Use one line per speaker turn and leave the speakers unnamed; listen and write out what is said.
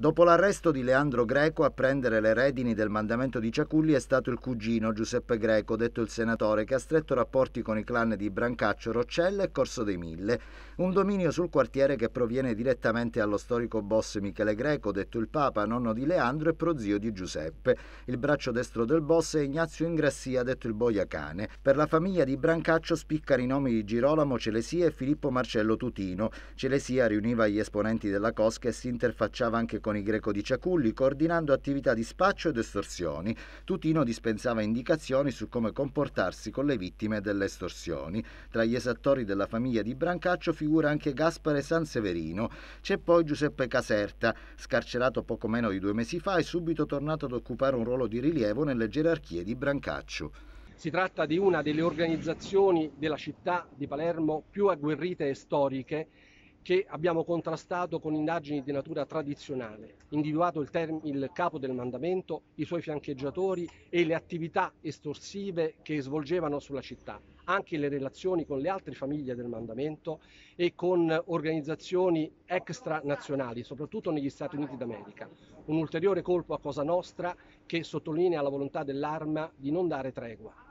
Dopo l'arresto di Leandro Greco a prendere le redini del mandamento di Ciaculli è stato il cugino Giuseppe Greco, detto il senatore, che ha stretto rapporti con i clan di Brancaccio, Roccella e Corso dei Mille, un dominio sul quartiere che proviene direttamente allo storico boss Michele Greco, detto il Papa, nonno di Leandro e prozio di Giuseppe. Il braccio destro del boss è Ignazio Ingrassia, detto il Boiacane. Per la famiglia di Brancaccio spiccano i nomi di Girolamo Celesia e Filippo Marcello Tutino. Celesia riuniva gli esponenti della Cosca e si interfacciava anche con con i Greco di Ciaculli, coordinando attività di spaccio ed estorsioni. Tutino dispensava indicazioni su come comportarsi con le vittime delle estorsioni. Tra gli esattori della famiglia di Brancaccio figura anche Gaspare Sanseverino. C'è poi Giuseppe Caserta, scarcerato poco meno di due mesi fa e subito tornato ad occupare un ruolo di rilievo nelle gerarchie di Brancaccio.
Si tratta di una delle organizzazioni della città di Palermo più agguerrite e storiche che abbiamo contrastato con indagini di natura tradizionale, individuato il, term- il capo del mandamento, i suoi fiancheggiatori e le attività estorsive che svolgevano sulla città, anche le relazioni con le altre famiglie del mandamento e con organizzazioni extranazionali, soprattutto negli Stati Uniti d'America. Un ulteriore colpo a Cosa Nostra che sottolinea la volontà dell'arma di non dare tregua.